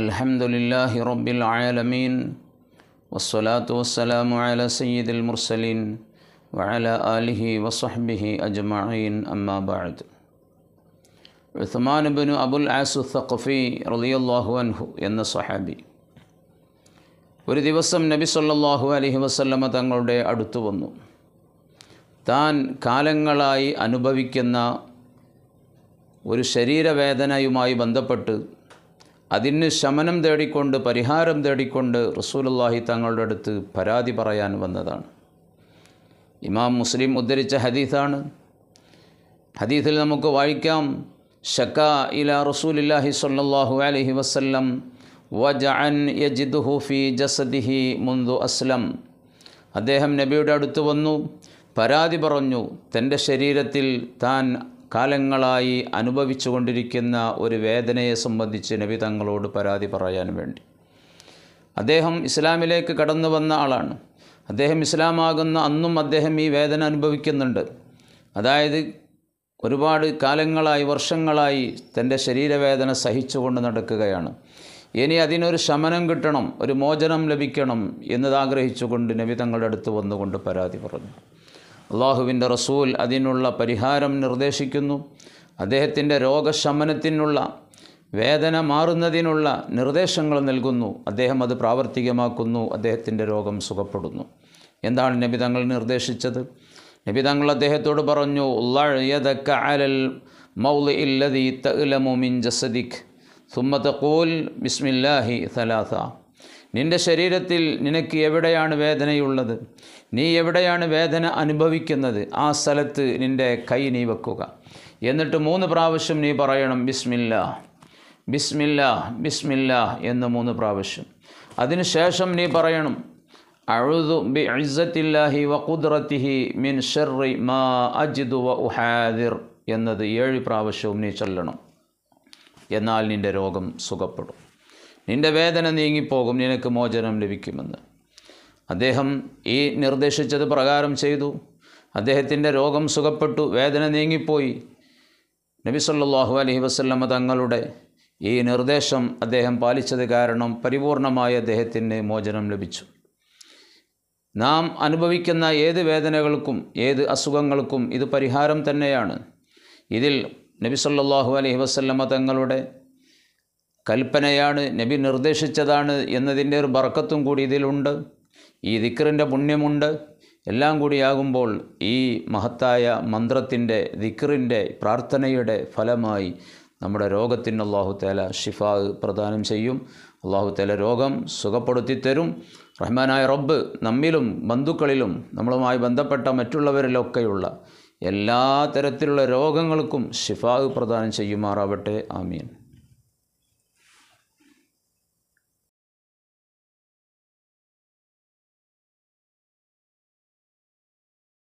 الحمد لله رب العالمين والصلاة والسلام على سيد المرسلين وعلى آله وصحبه أجمعين أما بعد Usman bin Abul Aas Saqafi റളിയല്ലാഹു അൻഹു എന്ന സഹാബി ഒരു ദിവസം നബി സല്ലാഹു അലഹി വസ്ല്ലമ തങ്ങളുടെ അടുത്തു വന്നു താൻ കാലങ്ങളായി അനുഭവിക്കുന്ന ഒരു ശരീരവേദനയുമായി ബന്ധപ്പെട്ട് അതിന് ശമനം തേടിക്കൊണ്ട് പരിഹാരം തേടിക്കൊണ്ട് റസൂലുല്ലാഹി തങ്ങളുടെ അടുത്ത് പരാതി പറയാൻ വന്നതാണ് ഇമാം മുസ്ലിം ഉദ്ധരിച്ച ഹദീസാണ് ഹദീസിൽ നമുക്ക് വായിക്കാം ഷക്ക ഇല റസൂലില്ലാഹി സല്ലാഹു അലഹി വസ്ല്ലം വജഅൻ യജിദുഹു ഫി ജസദിഹി മുന്തു അസ്ലം അദ്ദേഹം നബിയുടെ അടുത്ത് വന്നു പരാതി പറഞ്ഞു തൻ്റെ ശരീരത്തിൽ താൻ കാലങ്ങളായി അനുഭവിച്ചു കൊണ്ടിരിക്കുന്ന ഒരു വേദനയെ സംബന്ധിച്ച് നബി തങ്ങളോട് പരാതി പറയാൻ വേണ്ടി അദ്ദേഹം ഇസ്ലാമിലേക്ക് കടന്നു വന്ന ആളാണ് അദ്ദേഹം ഇസ്ലാമാകുന്ന അന്നും അദ്ദേഹം ഈ വേദന അനുഭവിക്കുന്നുണ്ട് അതായത് ഒരുപാട് കാലങ്ങളായി വർഷങ്ങളായി തൻ്റെ ശരീരവേദന സഹിച്ചുകൊണ്ട് നടക്കുകയാണ് ഇനി അതിനൊരു ശമനം കിട്ടണം ഒരു മോചനം ലഭിക്കണം എന്നതാഗ്രഹിച്ചുകൊണ്ട് നബി തങ്ങളുടെ അടുത്ത് വന്നുകൊണ്ട് പരാതി പറഞ്ഞു അള്ളാഹുവിൻ്റെ റസൂൽ അതിനുള്ള പരിഹാരം നിർദ്ദേശിക്കുന്നു അദ്ദേഹത്തിൻ്റെ രോഗശമനത്തിനുള്ള വേദന മാറുന്നതിനുള്ള നിർദ്ദേശങ്ങൾ നൽകുന്നു അദ്ദേഹം അത് പ്രാവർത്തികമാക്കുന്നു അദ്ദേഹത്തിൻ്റെ രോഗം സുഖപ്പെടുന്നു എന്താണ് നബി തങ്ങൾ നിർദ്ദേശിച്ചത് നബി തങ്ങൾ അദ്ദേഹത്തോട് പറഞ്ഞു അലൽ മൗലി ഇല്ലതി തലമു മിൻ ബിസ്മില്ലാഹി സലാസ നിൻ്റെ ശരീരത്തിൽ നിനക്ക് എവിടെയാണ് വേദനയുള്ളത് നീ എവിടെയാണ് വേദന അനുഭവിക്കുന്നത് ആ സ്ഥലത്ത് നിൻ്റെ കൈ നീ വെക്കുക എന്നിട്ട് മൂന്ന് പ്രാവശ്യം നീ പറയണം ബിസ്മില്ല ബിസ്മില്ല ബിസ്മില്ല എന്ന് മൂന്ന് പ്രാവശ്യം അതിനുശേഷം നീ പറയണം അഴുതു ബി ഇസ്സത്തില്ലാഹി വ കുദ്രത്തിഹി മിൻ ഷെറി മാ അജിദു വ ഉഹാദിർ എന്നത് ഏഴ് പ്രാവശ്യവും നീ ചൊല്ലണം എന്നാൽ നിൻ്റെ രോഗം സുഖപ്പെടും നിൻ്റെ വേദന നീങ്ങിപ്പോകും നിനക്ക് മോചനം ലഭിക്കുമെന്ന് അദ്ദേഹം ഈ നിർദ്ദേശിച്ചത് പ്രകാരം ചെയ്തു അദ്ദേഹത്തിൻ്റെ രോഗം സുഖപ്പെട്ടു വേദന നീങ്ങിപ്പോയി നബി സല്ലാഹു അലഹി വസ്ല്ലമ്മ തങ്ങളുടെ ഈ നിർദ്ദേശം അദ്ദേഹം പാലിച്ചത് കാരണം പരിപൂർണമായി അദ്ദേഹത്തിന് മോചനം ലഭിച്ചു നാം അനുഭവിക്കുന്ന ഏത് വേദനകൾക്കും ഏത് അസുഖങ്ങൾക്കും ഇത് പരിഹാരം തന്നെയാണ് ഇതിൽ നബി അലഹി വസ്ല്ലമ്മ തങ്ങളുടെ കൽപ്പനയാണ് നബി നിർദ്ദേശിച്ചതാണ് എന്നതിൻ്റെ ഒരു ബർക്കത്തും കൂടി ഇതിലുണ്ട് ഈ ദിക്കറിൻ്റെ പുണ്യമുണ്ട് എല്ലാം കൂടിയാകുമ്പോൾ ഈ മഹത്തായ മന്ത്രത്തിൻ്റെ ദിക്കറിൻ്റെ പ്രാർത്ഥനയുടെ ഫലമായി നമ്മുടെ രോഗത്തിന് അള്ളാഹു തേല ഷിഫ പ്രദാനം ചെയ്യും അള്ളാഹു തേല രോഗം സുഖപ്പെടുത്തി തരും റഹ്മാനായ റബ്ബ് നമ്മിലും ബന്ധുക്കളിലും നമ്മളുമായി ബന്ധപ്പെട്ട മറ്റുള്ളവരിലൊക്കെയുള്ള എല്ലാ തരത്തിലുള്ള രോഗങ്ങൾക്കും ഷിഫാ പ്രദാനം ചെയ്യുമാറാവട്ടെ ആമീൻ